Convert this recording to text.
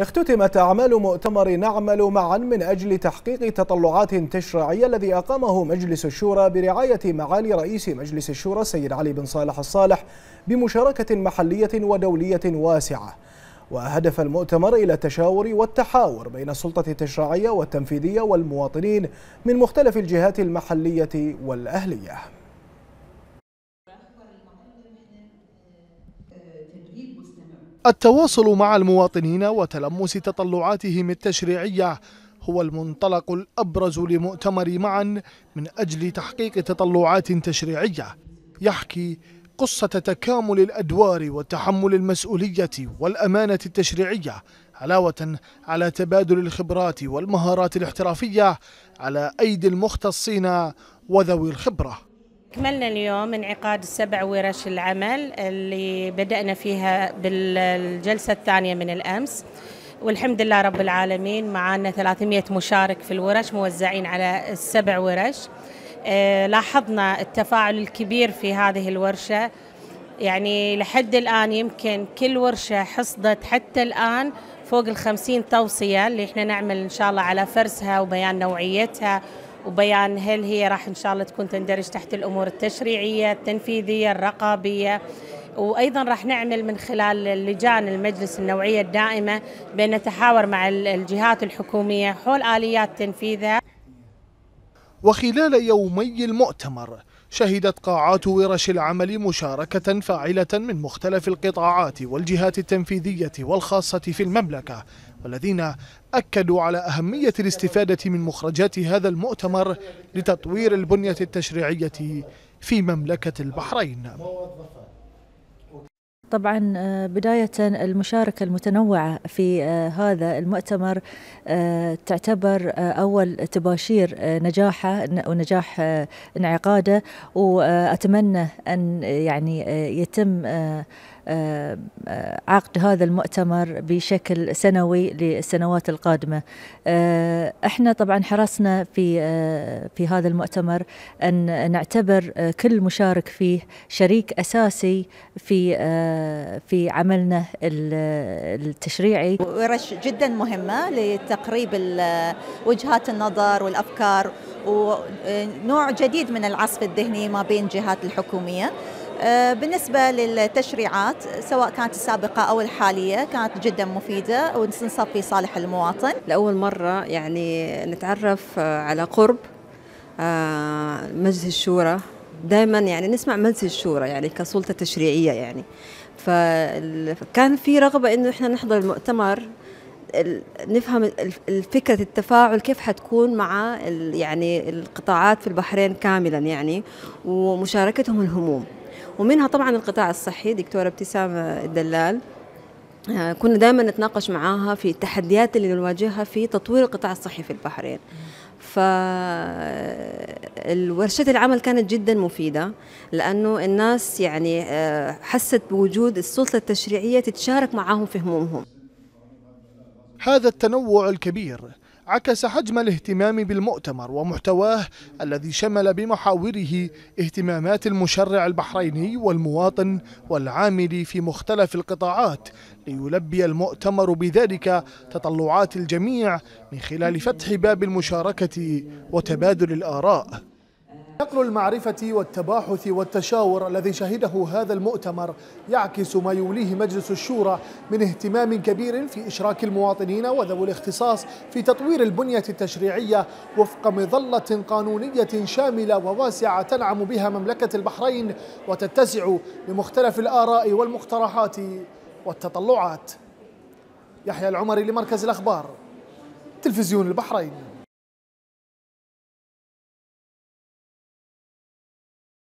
اختتمت أعمال مؤتمر نعمل معا من أجل تحقيق تطلعات تشريعية الذي أقامه مجلس الشورى برعاية معالي رئيس مجلس الشورى السيد علي بن صالح الصالح بمشاركة محلية ودولية واسعة وهدف المؤتمر إلى التشاور والتحاور بين السلطة التشريعية والتنفيذية والمواطنين من مختلف الجهات المحلية والأهلية التواصل مع المواطنين وتلمس تطلعاتهم التشريعية هو المنطلق الأبرز لمؤتمر معا من أجل تحقيق تطلعات تشريعية يحكي قصة تكامل الأدوار وتحمل المسؤولية والأمانة التشريعية علاوة على تبادل الخبرات والمهارات الاحترافية على أيدي المختصين وذوي الخبره كملنا اليوم انعقاد السبع ورش العمل اللي بدأنا فيها بالجلسة الثانية من الأمس والحمد لله رب العالمين معنا 300 مشارك في الورش موزعين على السبع ورش آه، لاحظنا التفاعل الكبير في هذه الورشة يعني لحد الآن يمكن كل ورشة حصدت حتى الآن فوق الخمسين توصية اللي احنا نعمل إن شاء الله على فرسها وبيان نوعيتها وبيان هل هي راح إن شاء الله تكون تندرج تحت الأمور التشريعية التنفيذية الرقابية وايضا راح نعمل من خلال لجان المجلس النوعيه الدائمه بان نتحاور مع الجهات الحكوميه حول اليات تنفيذها وخلال يومي المؤتمر شهدت قاعات ورش العمل مشاركة فاعلة من مختلف القطاعات والجهات التنفيذية والخاصة في المملكة والذين أكدوا على أهمية الاستفادة من مخرجات هذا المؤتمر لتطوير البنية التشريعية في مملكة البحرين طبعا آه، بداية المشاركة المتنوعة في آه، هذا المؤتمر آه، تعتبر أول تباشير نجاحه ونجاح انعقاده وأتمنى أن يعني يتم آه، آه، عقد هذا المؤتمر بشكل سنوي للسنوات القادمة آه، احنا طبعا حرصنا في في هذا المؤتمر ان نعتبر كل مشارك فيه شريك اساسي في في عملنا التشريعي ورش جدا مهمة لتقريب وجهات النظر والافكار ونوع جديد من العصف الذهني ما بين جهات الحكومية آه، بالنسبة للتشريعات سواء كانت السابقة أو الحالية كانت جدا مفيدة ونصب في صالح المواطن لأول مرة يعني نتعرف آه، على قرب آه، مجلس الشورى دائما يعني نسمع مجلس الشورى يعني كسلطة تشريعية يعني فكان في رغبة إنه إحنا نحضر المؤتمر نفهم فكرة التفاعل كيف حتكون مع يعني القطاعات في البحرين كاملا يعني ومشاركتهم الهموم ومنها طبعا القطاع الصحي دكتورة ابتسام الدلال آه، كنا دائما نتناقش معاها في التحديات اللي نواجهها في تطوير القطاع الصحي في البحرين فالورشة آه، العمل كانت جدا مفيدة لأنه الناس يعني آه، حست بوجود السلطة التشريعية تتشارك معهم في همومهم هذا التنوع الكبير عكس حجم الاهتمام بالمؤتمر ومحتواه الذي شمل بمحاوره اهتمامات المشرع البحريني والمواطن والعامل في مختلف القطاعات ليلبي المؤتمر بذلك تطلعات الجميع من خلال فتح باب المشاركة وتبادل الآراء نقل المعرفة والتباحث والتشاور الذي شهده هذا المؤتمر يعكس ما يوليه مجلس الشورى من اهتمام كبير في إشراك المواطنين وذوي الاختصاص في تطوير البنية التشريعية وفق مظلة قانونية شاملة وواسعة تنعم بها مملكة البحرين وتتسع لمختلف الآراء والمقترحات والتطلعات يحيى العمري لمركز الأخبار تلفزيون البحرين